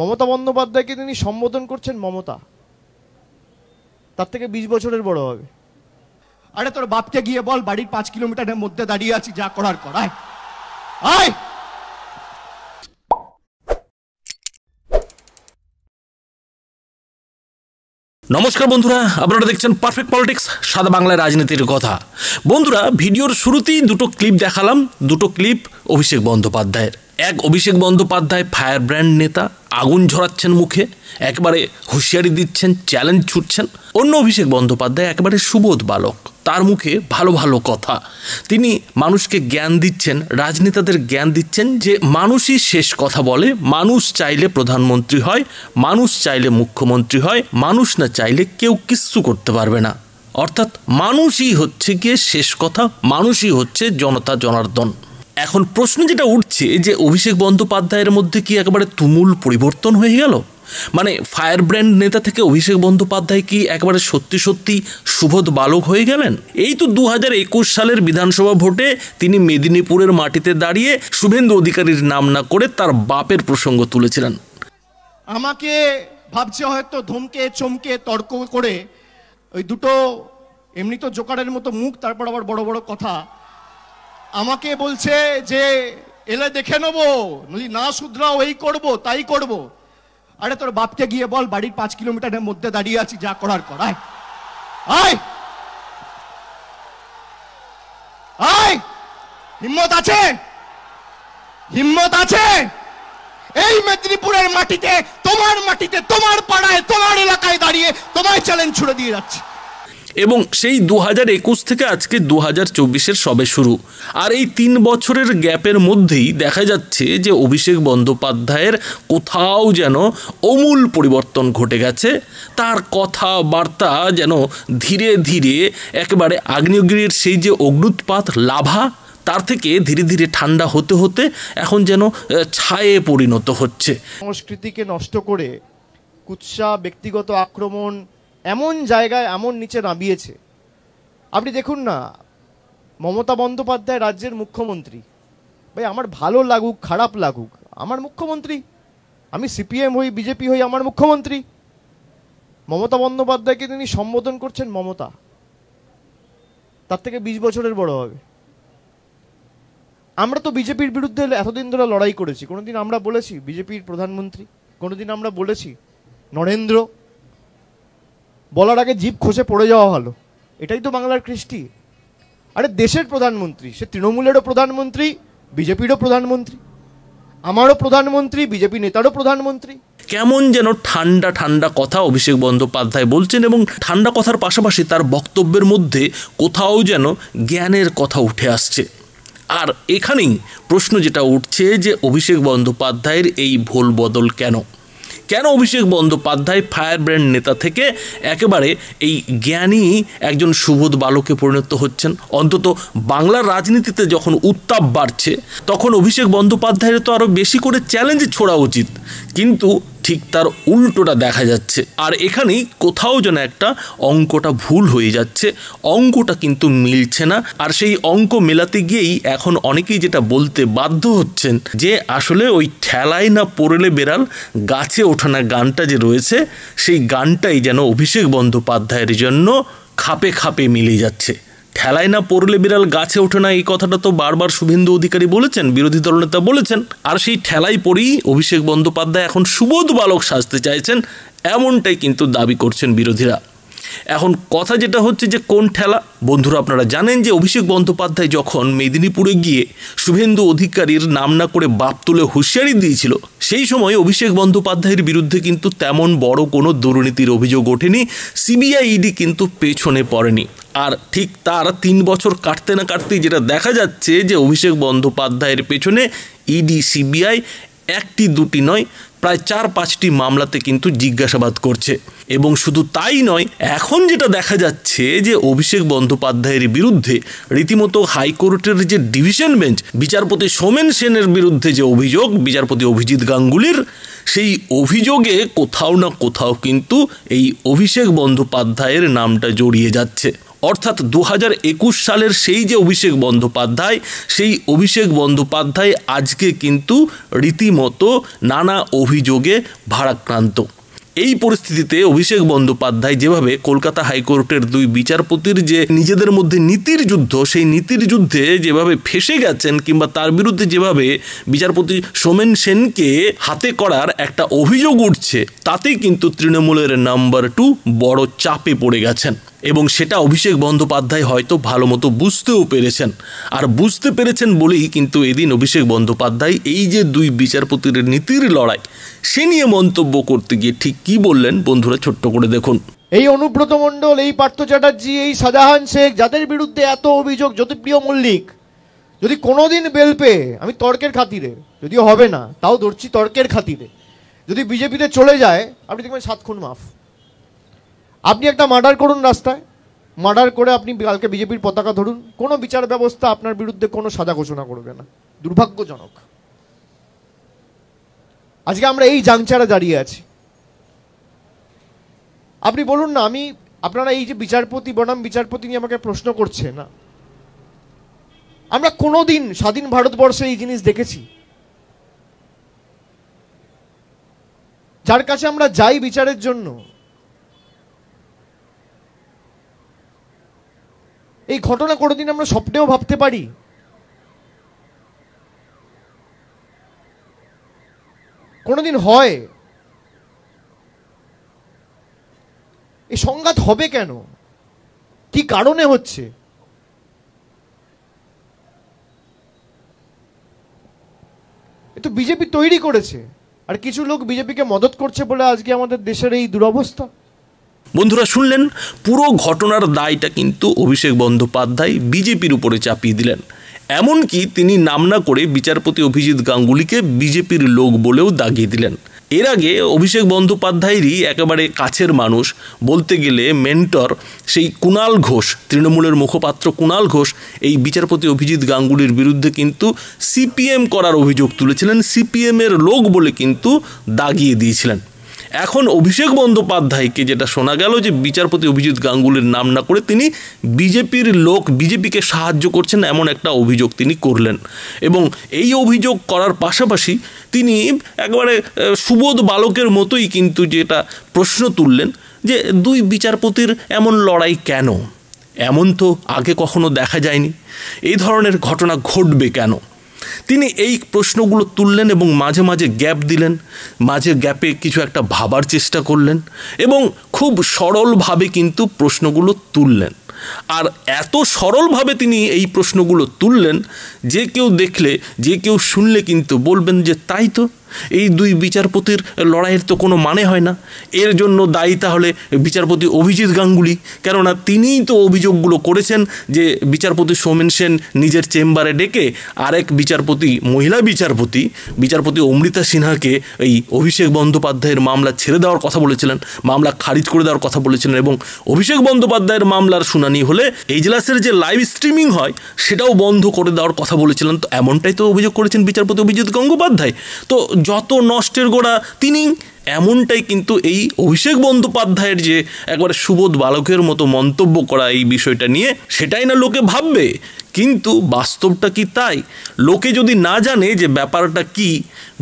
মমতা বন্দ্যোপাধ্যায়কে তিনি সম্বোধন করছেন মমতা তার থেকে বিশ বছরের বড় হবে আরে তোর বাপকে গিয়ে বল বাড়ির পাঁচ কিলোমিটারের মধ্যে দাঁড়িয়ে আছি যা করার করায় আয় নমস্কার বন্ধুরা আপনারা দেখছেন পারফেক্ট পলিটিক্স সাদা বাংলায় রাজনীতির কথা বন্ধুরা ভিডিওর শুরুতেই দুটো ক্লিপ দেখালাম দুটো ক্লিপ অভিষেক বন্দ্যোপাধ্যায়ের এক অভিষেক বন্দ্যোপাধ্যায় ফায়ার ব্র্যান্ড নেতা আগুন ঝরাচ্ছেন মুখে একবারে হুঁশিয়ারি দিচ্ছেন চ্যালেঞ্জ ছুটছেন অন্য অভিষেক বন্দ্যোপাধ্যায় একেবারে সুবোধ বালক তার মুখে ভালো ভালো কথা তিনি মানুষকে জ্ঞান দিচ্ছেন রাজনেতাদের জ্ঞান দিচ্ছেন যে মানুষই শেষ কথা বলে মানুষ চাইলে প্রধানমন্ত্রী হয় মানুষ চাইলে মুখ্যমন্ত্রী হয় মানুষ না চাইলে কেউ কিচ্ছু করতে পারবে না অর্থাৎ মানুষই হচ্ছে গিয়ে শেষ কথা মানুষই হচ্ছে জনতা জনার্দন এখন প্রশ্ন যেটা উঠছে যে অভিষেক বন্দ্যোপাধ্যায়ের মধ্যে কি একেবারে তুমুল পরিবর্তন হয়ে গেল মানে ফায়ার ব্র্যান্ড নেতা থেকে অভিষেক বন্দ্যোপাধ্যায় কি একেবারে সত্যি সত্যি সুবোধ বালক হয়ে গেলেন এই তো দু একুশ সালের বিধানসভা ভোটে তিনি মেদিনীপুরের মাটিতে দাঁড়িয়ে শুভেন্দু অধিকারীর নাম না করে তার বাপের প্রসঙ্গ তুলেছিলেন আমাকে ভাবছে হয়তো ধমকে চমকে তর্ক করে ওই দুটো এমনি তো জোকারের মতো মুখ তারপর আবার বড় বড় কথা আমাকে বলছে যে এলে দেখে নেবো যদি না শুধরাও এই করব তাই করব আরে তোর বাপকে গিয়ে বল বাড়ির পাঁচ কিলোমিটারের মধ্যে দাঁড়িয়ে আছি যা করার কর আয় আয় হিম্মত আছে হিম্মত আছে এই মেদিনীপুরের মাটিতে তোমার মাটিতে তোমার পাড়ায় তোমার এলাকায় দাঁড়িয়ে তোমায় চ্যালেঞ্জ ছুড়ে দিয়ে যাচ্ছে এবং সেই দু হাজার একুশ থেকে আজকে দু হাজার চব্বিশের সবে শুরু আর এই তিন বছরের গ্যাপের মধ্যেই দেখা যাচ্ছে যে অভিষেক বন্দ্যোপাধ্যায়ের কোথাও যেন অমূল পরিবর্তন ঘটে গেছে তার কথাবার্তা যেন ধীরে ধীরে একেবারে আগ্নেয়গিরির সেই যে অগ্নুৎপাত লাভা তার থেকে ধীরে ধীরে ঠান্ডা হতে হতে এখন যেন ছায়ে পরিণত হচ্ছে সংস্কৃতিকে নষ্ট করে কুৎসা ব্যক্তিগত আক্রমণ এমন জায়গায় এমন নিচে নামিয়েছে আপনি দেখুন না মমতা বন্দ্যোপাধ্যায় রাজ্যের মুখ্যমন্ত্রী ভাই আমার ভালো লাগুক খারাপ লাগুক আমার মুখ্যমন্ত্রী আমি সিপিএম হই বিজেপি হই আমার মুখ্যমন্ত্রী মমতা বন্দ্যোপাধ্যায়কে তিনি সম্বোধন করছেন মমতা তার থেকে বিশ বছরের বড় হবে আমরা তো বিজেপির বিরুদ্ধে এতদিন ধরে লড়াই করেছি কোনোদিন আমরা বলেছি বিজেপির প্রধানমন্ত্রী কোনোদিন আমরা বলেছি নরেন্দ্র বলার আগে জীব খসে পড়ে যাওয়া ভালো এটাই তো বাংলার কৃষ্টি আরে দেশের প্রধানমন্ত্রী সে তৃণমূলেরও প্রধানমন্ত্রী বিজেপিরও প্রধানমন্ত্রী আমারও প্রধানমন্ত্রী বিজেপি নেতারও প্রধানমন্ত্রী কেমন যেন ঠান্ডা ঠান্ডা কথা অভিষেক বন্দ্যোপাধ্যায় বলছেন এবং ঠান্ডা কথার পাশাপাশি তার বক্তব্যের মধ্যে কোথাও যেন জ্ঞানের কথা উঠে আসছে আর এখানেই প্রশ্ন যেটা উঠছে যে অভিষেক বন্দ্যোপাধ্যায়ের এই ভোল বদল কেন কেন অভিষেক বন্দ্যোপাধ্যায় ফায়ার ব্র্যান্ড নেতা থেকে একেবারে এই জ্ঞানী একজন সুবোধ বালকে পরিণত হচ্ছেন অন্তত বাংলার রাজনীতিতে যখন উত্তাপ বাড়ছে তখন অভিষেক বন্দ্যোপাধ্যায়ের তো আরও বেশি করে চ্যালেঞ্জ ছোড়া উচিত কিন্তু ঠিক তার উল্টোটা দেখা যাচ্ছে আর এখানেই কোথাও যেন একটা অঙ্কটা ভুল হয়ে যাচ্ছে অঙ্কটা কিন্তু মিলছে না আর সেই অঙ্ক মেলাতে গিয়েই এখন অনেকেই যেটা বলতে বাধ্য হচ্ছেন যে আসলে ওই ঠেলায় না পড়লে বেড়াল গাছে ওঠানা গানটা যে রয়েছে সেই গানটাই যেন অভিষেক বন্দ্যোপাধ্যায়ের জন্য খাপে খাপে মিলে যাচ্ছে খেলায় না পড়লে বিড়াল গাছে ওঠে না এই কথাটা তো বারবার শুভেন্দু অধিকারী বলেছেন বিরোধী দলনেতা বলেছেন আর সেই ঠেলাই পড়েই অভিষেক বন্দ্যোপাধ্যায় এখন সুবোধ বালক সাজতে চাইছেন এমনটাই কিন্তু দাবি করছেন বিরোধীরা এখন কথা যেটা হচ্ছে যে কোন ঠেলা বন্ধুরা আপনারা জানেন যে অভিষেক বন্দ্যোপাধ্যায় যখন মেদিনীপুরে গিয়ে শুভেন্দু অধিকারীর নাম না করে বাপ তুলে হুঁশিয়ারি দিয়েছিল সেই সময় অভিষেক বন্দ্যোপাধ্যায়ের বিরুদ্ধে কিন্তু তেমন বড় কোনো দুর্নীতির অভিযোগ ওঠেনি সিবিআই ইডি কিন্তু পেছনে পড়েনি আর ঠিক তার তিন বছর কাটতে না কাটতেই যেটা দেখা যাচ্ছে যে অভিষেক বন্দ্যোপাধ্যায়ের পেছনে ইডি e সিবিআই একটি দুটি নয় প্রায় চার পাঁচটি মামলাতে কিন্তু জিজ্ঞাসাবাদ করছে এবং শুধু তাই নয় এখন যেটা দেখা যাচ্ছে যে অভিষেক বন্দ্যোপাধ্যায়ের বিরুদ্ধে রীতিমতো হাইকোর্টের যে ডিভিশন বেঞ্চ বিচারপতি সোমেন সেনের বিরুদ্ধে যে অভিযোগ বিচারপতি অভিজিৎ গাঙ্গুলির সেই অভিযোগে কোথাও না কোথাও কিন্তু এই অভিষেক বন্দ্যোপাধ্যায়ের নামটা জড়িয়ে যাচ্ছে অর্থাৎ দু সালের সেই যে অভিষেক বন্দ্যোপাধ্যায় সেই অভিষেক বন্দ্যোপাধ্যায় আজকে কিন্তু রীতিমতো নানা অভিযোগে ভারাক্রান্ত এই পরিস্থিতিতে অভিষেক বন্দ্যোপাধ্যায় যেভাবে কলকাতা হাইকোর্টের দুই বিচারপতির যে নিজেদের মধ্যে নীতির যুদ্ধ সেই নীতির যুদ্ধে যেভাবে ফেসে গেছেন কিংবা তার বিরুদ্ধে যেভাবে বিচারপতি সোমেন সেনকে হাতে করার একটা অভিযোগ উঠছে তাতে কিন্তু তৃণমূলের নাম্বার টু বড় চাপে পড়ে গেছেন এবং সেটা অভিষেক বন্দ্যোপাধ্যায় হয়তো ভালো মতো বুঝতেও পেরেছেন আর বুঝতে পেরেছেন বলেই কিন্তু এদিন অভিষেক বন্দ্যোপাধ্যায় এই যে দুই বিচারপতির নীতির লড়াই সে নিয়ে মন্তব্য করতে গিয়ে ঠিক কি বললেন বন্ধুরা ছোট্ট করে দেখুন এই অনুব্রত মণ্ডল এই পার্থ চ্যাটার্জি এই সাজাহান শেখ যাদের বিরুদ্ধে এত অভিযোগ জ্যোতিপ্রিয় মল্লিক যদি কোনোদিন বেল পেয়ে আমি তর্কের খাতিরে যদিও হবে না তাও ধরছি তর্কের খাতিরে যদি বিজেপিতে চলে যায় আপনি দেখবেন সাত খুন মাফ আপনি একটা মার্ডার করুন রাস্তায় মার্ডার করে আপনি কালকে বিজেপির পতাকা ধরুন কোনো বিচার ব্যবস্থা আপনার বিরুদ্ধে কোনো সাজা ঘোষণা করবে না দুর্ভাগ্যজনক আজকে আমরা এই জাংচারে দাঁড়িয়ে আছি আপনি বলুন না আমি আপনারা এই যে বিচারপতি বনাম বিচারপতি নিয়ে আমাকে প্রশ্ন করছে না আমরা কোনোদিন স্বাধীন ভারতবর্ষে এই জিনিস দেখেছি যার কাছে আমরা যাই বিচারের জন্য এই ঘটনা কোনোদিন আমরা স্বপ্নেও ভাবতে পারি কোনোদিন হয় এই সংঘাত হবে কেন কি কারণে হচ্ছে এ তো বিজেপি তৈরি করেছে আর কিছু লোক বিজেপিকে মদত করছে বলে আজকে আমাদের দেশের এই দুরবস্থা বন্ধুরা শুনলেন পুরো ঘটনার দায়টা কিন্তু অভিষেক বন্দ্যোপাধ্যায় বিজেপির উপরে চাপিয়ে দিলেন এমনকি তিনি নাম না করে বিচারপতি অভিজিৎ গাঙ্গুলিকে বিজেপির লোক বলেও দাগিয়ে দিলেন এর আগে অভিষেক বন্দ্যোপাধ্যায়েরই একেবারে কাছের মানুষ বলতে গেলে মেন্টর সেই কুণাল ঘোষ তৃণমূলের মুখপাত্র কুণাল ঘোষ এই বিচারপতি অভিজিৎ গাঙ্গুলির বিরুদ্ধে কিন্তু সিপিএম করার অভিযোগ তুলেছিলেন সিপিএমের লোক বলে কিন্তু দাগিয়ে দিয়েছিলেন এখন অভিষেক বন্দ্যোপাধ্যায়কে যেটা শোনা গেল যে বিচারপতি অভিজিৎ গাঙ্গুলির নাম না করে তিনি বিজেপির লোক বিজেপিকে সাহায্য করছেন এমন একটা অভিযোগ তিনি করলেন এবং এই অভিযোগ করার পাশাপাশি তিনি একবারে সুবোধ বালকের মতোই কিন্তু যেটা প্রশ্ন তুললেন যে দুই বিচারপতির এমন লড়াই কেন এমন তো আগে কখনো দেখা যায়নি এই ধরনের ঘটনা ঘটবে কেন তিনি এই প্রশ্নগুলো তুললেন এবং মাঝে মাঝে গ্যাপ দিলেন মাঝে গ্যাপে কিছু একটা ভাবার চেষ্টা করলেন এবং খুব সরলভাবে কিন্তু প্রশ্নগুলো তুললেন আর এত সরলভাবে তিনি এই প্রশ্নগুলো তুললেন যে কেউ দেখলে যে কেউ শুনলে কিন্তু বলবেন যে তাই তো এই দুই বিচারপতির লড়াইয়ের তো কোনো মানে হয় না এর জন্য দায়ী তাহলে বিচারপতি অভিজিৎ গাঙ্গুলি কেননা তিনিই তো অভিযোগগুলো করেছেন যে বিচারপতি সোমেন সেন নিজের চেম্বারে ডেকে আরেক বিচারপতি মহিলা বিচারপতি বিচারপতি অমৃতা সিনহাকে এই অভিষেক বন্দ্যোপাধ্যায়ের মামলা ছেড়ে দেওয়ার কথা বলেছিলেন মামলা খারিজ করে দেওয়ার কথা বলেছিলেন এবং অভিষেক বন্দ্যোপাধ্যায়ের মামলার শুনানি হলে এজলাসের যে লাইভ স্ট্রিমিং হয় সেটাও বন্ধ করে দেওয়ার কথা বলেছিলেন তো এমনটাই তো অভিযোগ করেছেন বিচারপতি অভিজিৎ গঙ্গোপাধ্যায় তো যত নষ্টের গোড়া তিনি এমনটাই কিন্তু এই অভিষেক বন্দ্যোপাধ্যায়ের যে একবারে সুবোধ বালকের মতো মন্তব্য করা এই বিষয়টা নিয়ে সেটাই না লোকে ভাববে কিন্তু বাস্তবটা কি তাই লোকে যদি না জানে যে ব্যাপারটা কি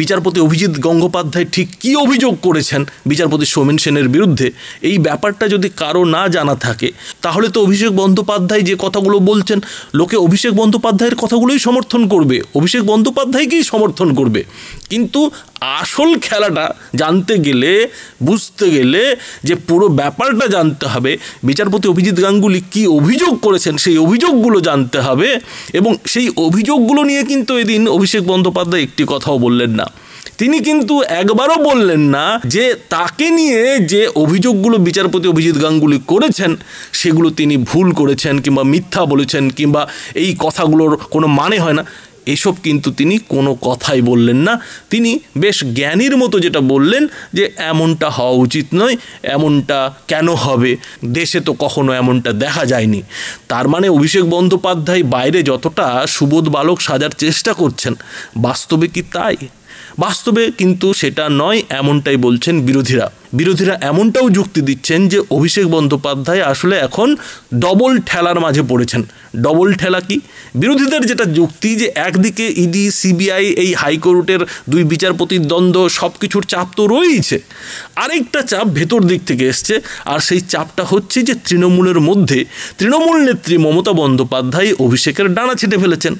বিচারপতি অভিজিৎ গঙ্গোপাধ্যায় ঠিক কি অভিযোগ করেছেন বিচারপতি সোমেন সেনের বিরুদ্ধে এই ব্যাপারটা যদি কারো না জানা থাকে তাহলে তো অভিষেক বন্দ্যোপাধ্যায় যে কথাগুলো বলছেন লোকে অভিষেক বন্দ্যোপাধ্যায়ের কথাগুলোই সমর্থন করবে অভিষেক বন্দ্যোপাধ্যায়কেই সমর্থন করবে কিন্তু আসল খেলাটা জানতে গেলে বুঝতে গেলে যে পুরো ব্যাপারটা জানতে হবে বিচারপতি অভিজিৎ গাঙ্গুলি কি অভিযোগ করেছেন সেই অভিযোগগুলো জানতে হবে হবে এবং সেই অভিযোগগুলো নিয়ে কিন্তু এদিন অভিষেক বন্দ্যোপাধ্যায় একটি কথাও বললেন না তিনি কিন্তু একবারও বললেন না যে তাকে নিয়ে যে অভিযোগগুলো বিচারপতি অভিজিৎ গাঙ্গুলি করেছেন সেগুলো তিনি ভুল করেছেন কিংবা মিথ্যা বলেছেন কিংবা এই কথাগুলোর কোনো মানে হয় না এসব কিন্তু তিনি কোনো কথাই বললেন না তিনি বেশ জ্ঞানীর মতো যেটা বললেন যে এমনটা হওয়া উচিত নয় এমনটা কেন হবে দেশে তো কখনো এমনটা দেখা যায়নি তার মানে অভিষেক বন্দ্যোপাধ্যায় বাইরে যতটা সুবোধ বালক সাজার চেষ্টা করছেন বাস্তবে কি তাই বাস্তবে কিন্তু সেটা নয় এমনটাই বলছেন বিরোধীরা বিরোধীরা এমনটাও যুক্তি দিচ্ছেন যে অভিষেক বন্দ্যোপাধ্যায় আসলে এখন ডবল ঠেলার মাঝে পড়েছেন ডবল ঠেলা কি বিরোধীদের যেটা যুক্তি যে একদিকে ইডি সিবিআই এই হাইকোর্টের দুই বিচারপতির দ্বন্দ্ব সব কিছুর চাপ তো রয়েইছে আরেকটা চাপ ভেতর দিক থেকে এসছে আর সেই চাপটা হচ্ছে যে তৃণমূলের মধ্যে তৃণমূল নেত্রী মমতা বন্দ্যোপাধ্যায় অভিষেকের ডানা ছেটে ফেলেছেন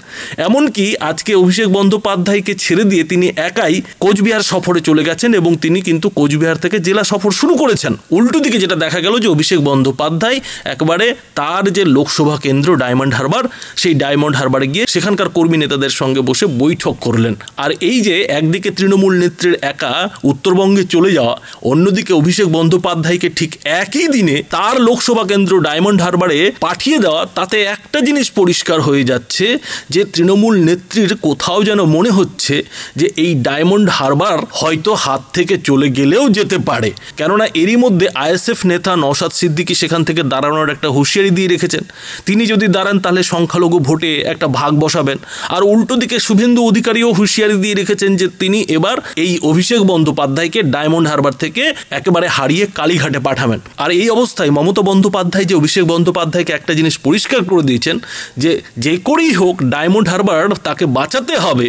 এমনকি আজকে অভিষেক বন্দ্যোপাধ্যায়কে ছেড়ে দিয়ে তিনি একাই কোচবিহার সফরে চলে গেছেন এবং তিনি কিন্তু কোচবিহার থেকে জেলা সফর শুরু করেছেন উল্টো দিকে যেটা দেখা গেল যে অভিষেক বন্দ্যোপাধ্যায় একবারে তার যে লোকসভা কেন্দ্র ডায়মন্ড হারবার সেই ডায়মন্ড হারবারে গিয়ে সেখানকার কর্মী নেতাদের সঙ্গে বসে বৈঠক করলেন আর এই যে একদিকে তৃণমূল নেত্রীর একা উত্তরবঙ্গে চলে যাওয়া অন্যদিকে অভিষেক বন্দ্যোপাধ্যায়কে ঠিক একই দিনে তার লোকসভা কেন্দ্র ডায়মন্ড হারবারে পাঠিয়ে দেওয়া তাতে একটা জিনিস পরিষ্কার হয়ে যাচ্ছে যে তৃণমূল নেত্রীর কোথাও যেন মনে হচ্ছে যে এই ডায়মন্ড হারবার হয়তো হাত থেকে চলে গেলেও যেতে পারে কেননা এরই মধ্যে আইএসএফ নেতা নসাদ সিদ্দিকি সেখান থেকে দাঁড়ানোর একটা হুঁশিয়ারি দিয়ে রেখেছেন তিনি যদি দাঁড়ান তাহলে সংখ্যালঘু ভোটে একটা ভাগ বসাবেন আর উল্টো দিকে শুভেন্দু অধিকারীও হুঁশিয়ারি দিয়ে রেখেছেন যে তিনি এবার এই অভিষেক বন্দ্যোপাধ্যায়কে ডায়মন্ড হারবার থেকে একেবারে হারিয়ে কালীঘাটে পাঠাবেন আর এই অবস্থায় মমতা বন্দ্যোপাধ্যায় যে অভিষেক বন্দ্যোপাধ্যায়কে একটা জিনিস পরিষ্কার করে দিয়েছেন যে যে করেই হোক ডায়মন্ড হারবার তাকে বাঁচাতে হবে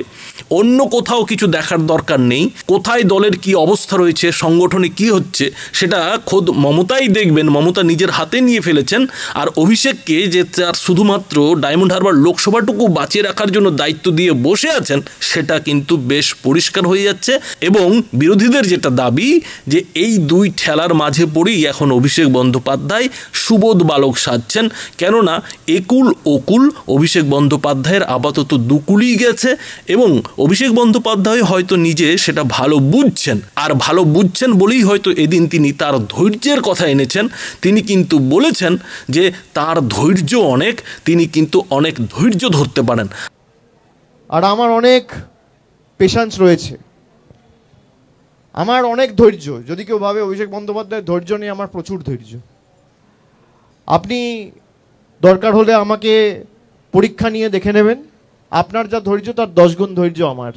অন্য কোথাও কিছু দেখার দরকার নেই কোথায় দলের কি অবস্থা রয়েছে সংগঠনে কি হচ্ছে সেটা খোদ মমতাই দেখবেন মমতা নিজের হাতে নিয়ে ফেলেছেন আর অভিষেককে যে তার শুধুমাত্র ডায়মন্ড হারবার লোকসভাটুকু বাঁচিয়ে রাখার জন্য দায়িত্ব দিয়ে বসে আছেন সেটা কিন্তু বেশ পরিষ্কার হয়ে যাচ্ছে এবং বিরোধীদের যেটা দাবি যে এই দুই ঠেলার মাঝে পড়েই এখন অভিষেক বন্দ্যোপাধ্যায় সুবোধ বালক সাজছেন কেননা একুল ওকুল অভিষেক বন্দ্যোপাধ্যায়ের আপাতত দুকুলই গেছে এবং অভিষেক বন্দ্যোপাধ্যায় সময় হয়তো নিজে সেটা ভালো বুঝছেন আর ভালো বুঝছেন বলেই হয়তো এদিন তিনি তার ধৈর্যের কথা এনেছেন তিনি কিন্তু বলেছেন যে তার ধৈর্য অনেক তিনি কিন্তু অনেক ধৈর্য ধরতে পারেন আর আমার অনেক পেশান্স রয়েছে আমার অনেক ধৈর্য যদি কেউ ভাবে অভিষেক বন্দ্যোপাধ্যায় ধৈর্য নিয়ে আমার প্রচুর ধৈর্য আপনি দরকার হলে আমাকে পরীক্ষা নিয়ে দেখে নেবেন আপনার যা ধৈর্য তার দশ গুণ ধৈর্য আমার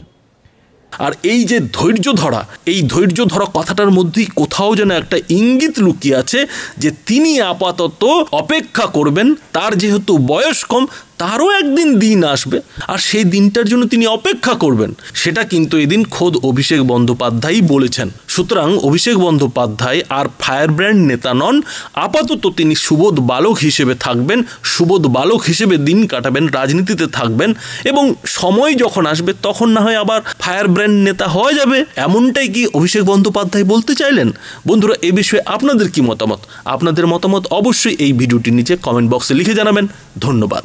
আর এই যে ধৈর্য ধরা এই ধৈর্য ধরা কথাটার মধ্যেই কোথাও যেন একটা ইঙ্গিত লুকিয়ে আছে যে তিনি আপাতত অপেক্ষা করবেন তার যেহেতু বয়স কম তারও একদিন দিন আসবে আর সেই দিনটার জন্য তিনি অপেক্ষা করবেন সেটা কিন্তু এদিন খোদ অভিষেক বন্দ্যোপাধ্যায়ই বলেছেন সুতরাং অভিষেক বন্দ্যোপাধ্যায় আর ফায়ার ব্র্যান্ড নেতা নন আপাতত তিনি সুবোধ বালক হিসেবে থাকবেন সুবোধ বালক হিসেবে দিন কাটাবেন রাজনীতিতে থাকবেন এবং সময় যখন আসবে তখন না হয় আবার ফায়ার ব্র্যান্ড নেতা হওয়া যাবে এমনটাই কি অভিষেক বন্দ্যোপাধ্যায় বলতে চাইলেন বন্ধুরা এ বিষয়ে আপনাদের কি মতামত আপনাদের মতামত অবশ্যই এই ভিডিওটির নিচে কমেন্ট বক্সে লিখে জানাবেন ধন্যবাদ